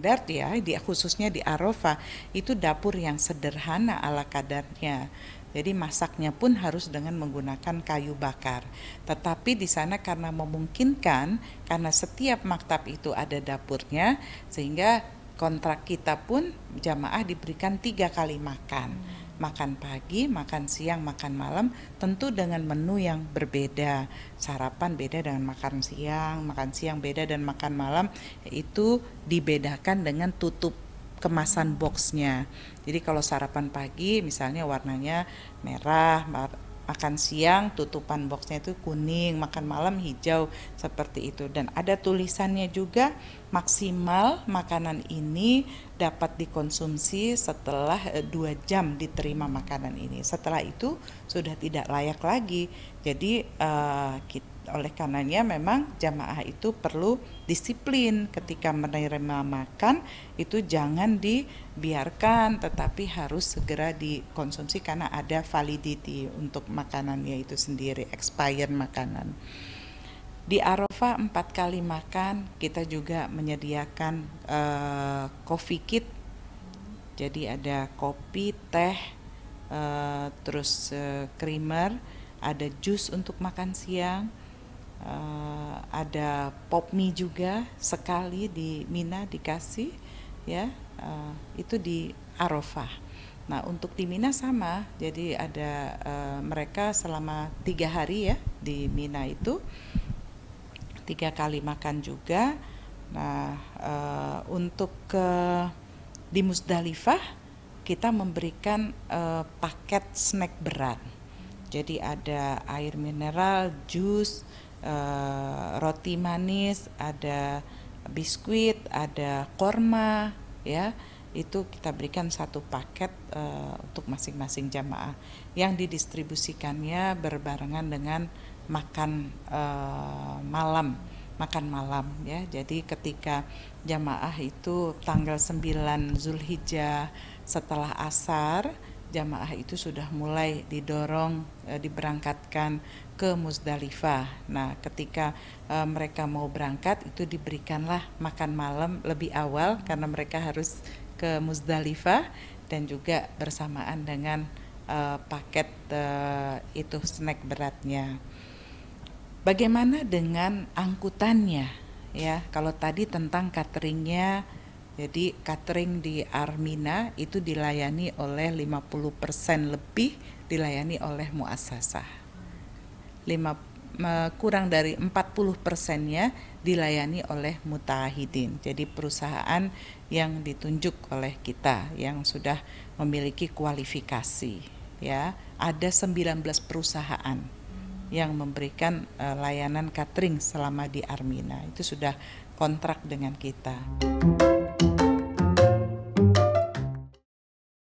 standar ya, di khususnya di Arafah itu dapur yang sederhana ala kadarnya. Jadi masaknya pun harus dengan menggunakan kayu bakar. Tetapi di sana karena memungkinkan karena setiap maktab itu ada dapurnya sehingga kontrak kita pun jamaah diberikan tiga kali makan. Hmm makan pagi, makan siang, makan malam tentu dengan menu yang berbeda. Sarapan beda dengan makan siang, makan siang beda dan makan malam itu dibedakan dengan tutup kemasan boxnya. Jadi kalau sarapan pagi misalnya warnanya merah, makan siang tutupan boxnya itu kuning, makan malam hijau seperti itu. Dan ada tulisannya juga maksimal makanan ini dapat dikonsumsi setelah eh, dua jam diterima makanan ini. Setelah itu sudah tidak layak lagi. Jadi uh, eh, kita oleh karenanya memang jamaah itu perlu disiplin ketika menerima makan itu jangan dibiarkan tetapi harus segera dikonsumsi karena ada validity untuk makanannya itu sendiri, expired makanan. Di Arafah empat kali makan kita juga menyediakan uh, coffee kit. Jadi ada kopi, teh, uh, terus uh, creamer, ada jus untuk makan siang, uh, ada popmi juga sekali di Mina dikasih ya uh, itu di Arafah. Nah untuk di Mina sama, jadi ada uh, mereka selama tiga hari ya di Mina itu tiga kali makan juga. Nah uh, untuk ke di Musdalifah kita memberikan uh, paket snack berat. Jadi ada air mineral, jus, uh, roti manis, ada biskuit, ada korma, ya itu kita berikan satu paket uh, untuk masing-masing jamaah yang didistribusikannya berbarengan dengan makan uh, malam makan malam ya jadi ketika jamaah itu tanggal 9 Zulhijjah setelah asar jamaah itu sudah mulai didorong e, diberangkatkan ke Musdalifah. Nah, ketika e, mereka mau berangkat itu diberikanlah makan malam lebih awal karena mereka harus ke Musdalifah dan juga bersamaan dengan e, paket e, itu snack beratnya. Bagaimana dengan angkutannya? Ya, kalau tadi tentang cateringnya jadi catering di Armina itu dilayani oleh 50% lebih dilayani oleh muasasah. kurang dari 40 persennya dilayani oleh mutahidin. Jadi perusahaan yang ditunjuk oleh kita yang sudah memiliki kualifikasi ya. Ada 19 perusahaan yang memberikan uh, layanan catering selama di Armina. Itu sudah kontrak dengan kita.